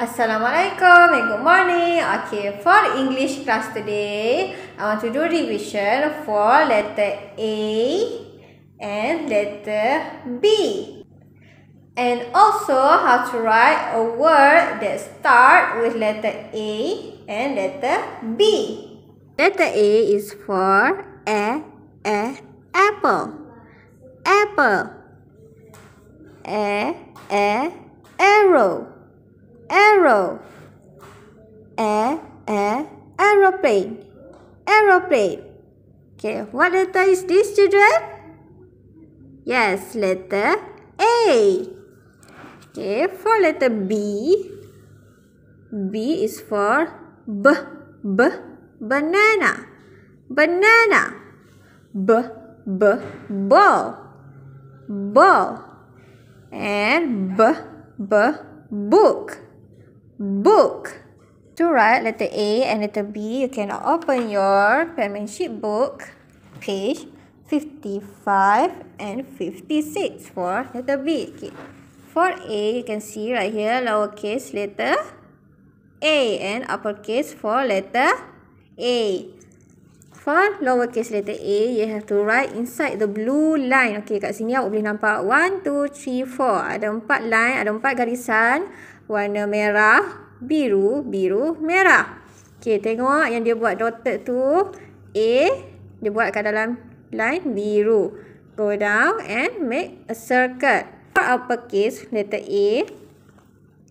Assalamualaikum and good morning. Okay, for English class today, I want to do revision for letter A and letter B. And also how to write a word that start with letter A and letter B. Letter A is for a, a, apple. Apple. A, a, arrow arrow. A, a, aeroplane, aeroplane. Okay, what letter is this, children? Yes, letter A. Okay, for letter B, B is for B, B, banana, banana. B, B, ball, ball. And B, B, book. book. To write letter A and letter B, you can open your penmanship book, page 55 and 56 for letter B. Okay. For A, you can see right here, lowercase letter A and uppercase for letter A. For lowercase letter A, you have to write inside the blue line. Okay, kat sini awak boleh nampak 1, 2, 3, 4. Ada 4 line, ada 4 garisan warna merah, biru, biru, merah. Okey, tengok yang dia buat dotted tu. A, dia buat kat dalam line biru. Go down and make a circle For uppercase, letter A.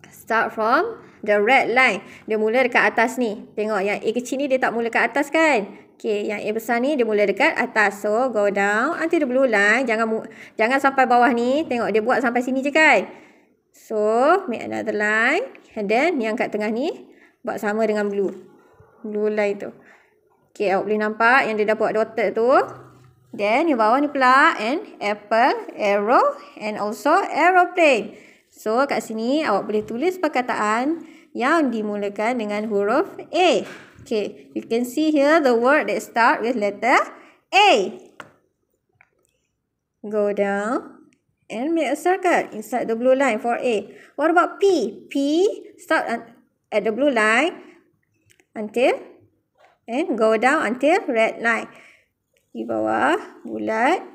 Start from the red line. Dia mula dekat atas ni. Tengok yang A kecil ni dia tak mula dekat atas kan? Okay, yang A besar ni dia mula dekat atas. So, go down until the blue line. Jangan jangan sampai bawah ni. Tengok dia buat sampai sini je kan? So, make another line. And then, yang kat tengah ni, buat sama dengan blue. Blue line tu. Okay, awak boleh nampak yang dia dah buat dotted tu. Then, yang bawah ni pula. And, apple, arrow, and also aeroplane. So, kat sini awak boleh tulis perkataan yang dimulakan dengan huruf A. Okay, you can see here the word that start with letter A. Go down and make a circle inside the blue line for A. What about P? P start at the blue line until and go down until red line. Di bawah bulat,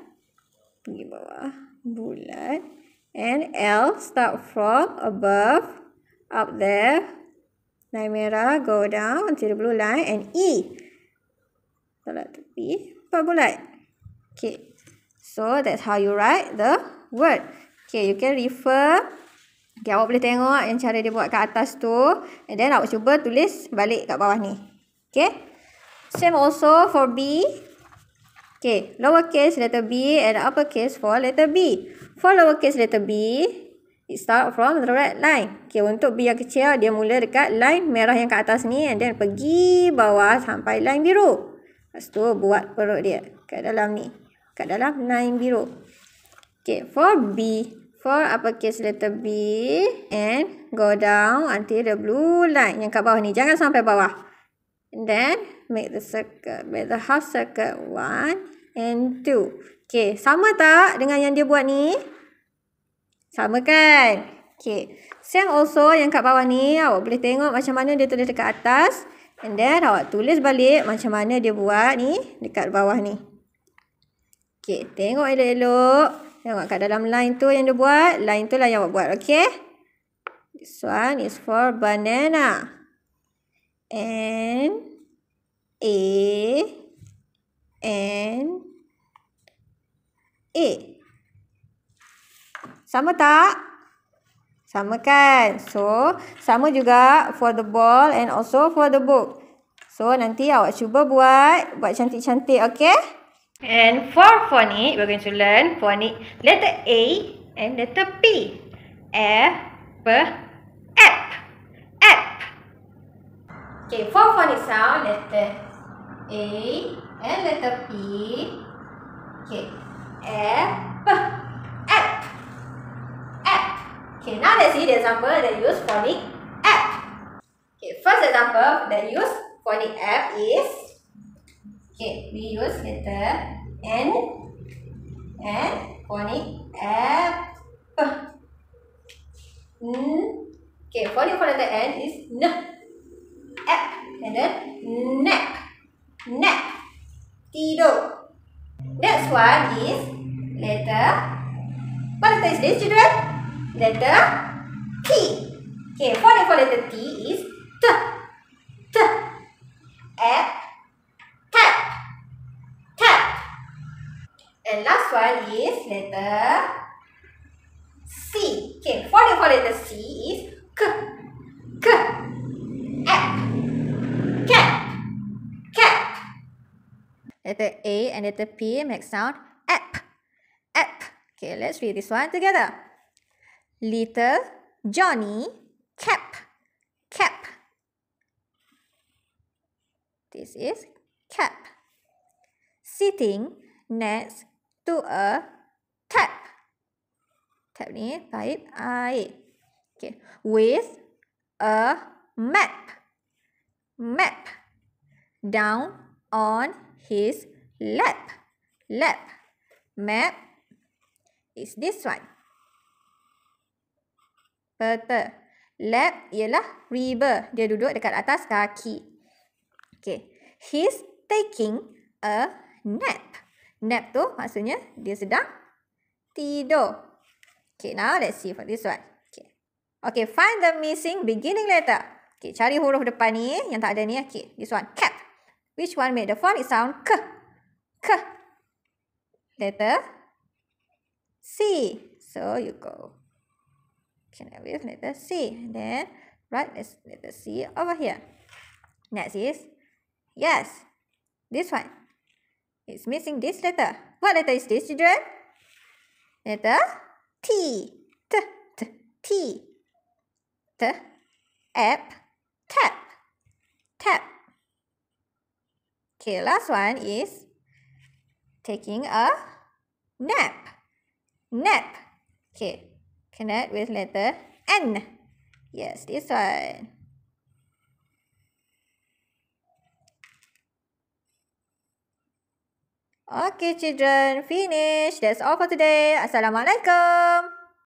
di bawah bulat, and L start from above up there. Line merah go down until the blue line and E. Tolak tepi, empat bulat. Okay. So that's how you write the word. Okay, you can refer. Okay, awak boleh tengok yang cara dia buat kat atas tu. And then awak cuba tulis balik kat bawah ni. Okay. Same also for B. Okay, lowercase letter B and uppercase for letter B. For lowercase letter B, it start from the red line. Okay, untuk B yang kecil, dia mula dekat line merah yang kat atas ni. And then pergi bawah sampai line biru. Lepas tu, buat perut dia kat dalam ni. Kat dalam line biru. Okay, for B. For uppercase letter B. And go down until the blue line. Yang kat bawah ni. Jangan sampai bawah. And then, make the circle. Make the half circle. One and two. Okay, sama tak dengan yang dia buat ni? Sama kan? Okay. Same also yang kat bawah ni. Awak boleh tengok macam mana dia tulis dekat atas. And then, awak tulis balik macam mana dia buat ni. Dekat bawah ni. Okay, tengok elok-elok. Tengok kat dalam line tu yang dia buat. Line tu lah yang awak buat. Okay. This one is for banana. N. A. N. A. Sama tak? Sama kan? So, sama juga for the ball and also for the book. So, nanti awak cuba buat. Buat cantik-cantik. Okay. And for phonics, we're going to learn phonics letter A and letter P. App, app, Okay, for phonics sound, letter A and letter P. Okay, app, app, app. Okay, now let's see the example that use phonics app. Okay, first example that use phonics app is Okay, we use letter N and app. N. Okay, phonic for letter N is App and then neck. Neck. Tido. That's one is letter. What letter is this children? Letter T. Okay, phonic for letter T is t. T. App. And last one is letter C. Okay, for the letter C is K, K, app, cap, cap. Letter A and letter P make sound app, app. Okay, let's read this one together. Little Johnny cap, cap. This is cap. Sitting next to a tap. Tap ni pahit air. Okay. With a map. Map. Down on his lap. Lap. Map is this one. Betul. Lap ialah river. Dia duduk dekat atas kaki. Okay. He's taking a nap nap tu maksudnya dia sedang tidur. Okay, now let's see for this one. Okay. okay, find the missing beginning letter. Okay, cari huruf depan ni yang tak ada ni. Okay, this one. Cap. Which one make the phonic sound K? K. Letter C. So, you go. Can I with letter C. Then, write this letter C over here. Next is, yes, this one. It's missing this letter. What letter is this, children? Letter T. T. T. T. T. App. Tap. Tap. Okay, last one is taking a nap. Nap. Okay, connect with letter N. Yes, this one. Okay children, finish. That's all for today. Assalamualaikum.